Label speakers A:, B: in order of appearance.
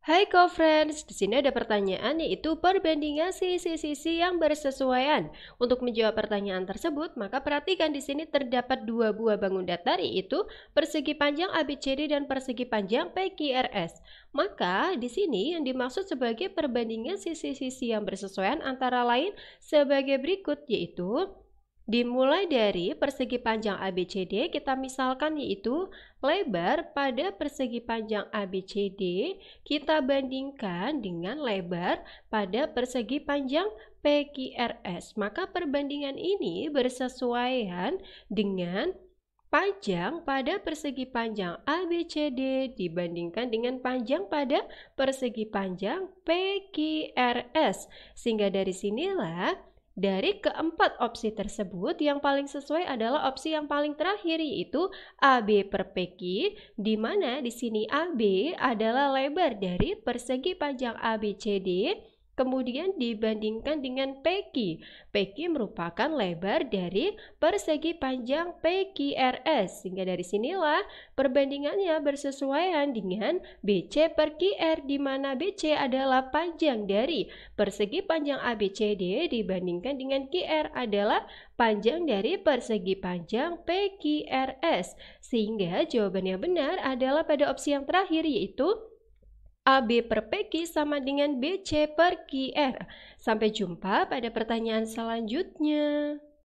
A: Hai co-friends, di sini ada pertanyaan yaitu perbandingan sisi-sisi yang bersesuaian. Untuk menjawab pertanyaan tersebut, maka perhatikan di sini terdapat dua buah bangun datar yaitu persegi panjang ABCD dan persegi panjang PQRS. Maka di sini yang dimaksud sebagai perbandingan sisi-sisi yang bersesuaian antara lain sebagai berikut yaitu Dimulai dari persegi panjang ABCD kita misalkan yaitu lebar pada persegi panjang ABCD kita bandingkan dengan lebar pada persegi panjang PQRS. Maka perbandingan ini bersesuaian dengan panjang pada persegi panjang ABCD dibandingkan dengan panjang pada persegi panjang PQRS. Sehingga dari sinilah dari keempat opsi tersebut, yang paling sesuai adalah opsi yang paling terakhir yaitu AB per PQ, di mana di sini AB adalah lebar dari persegi panjang ABCD kemudian dibandingkan dengan PQ. PQ merupakan lebar dari persegi panjang PQRS, sehingga dari sinilah perbandingannya bersesuaian dengan BC per QR, di mana BC adalah panjang dari persegi panjang ABCD dibandingkan dengan QR adalah panjang dari persegi panjang PQRS. Sehingga jawabannya benar adalah pada opsi yang terakhir yaitu AB per PQ sama dengan BC per QR. Sampai jumpa pada pertanyaan selanjutnya.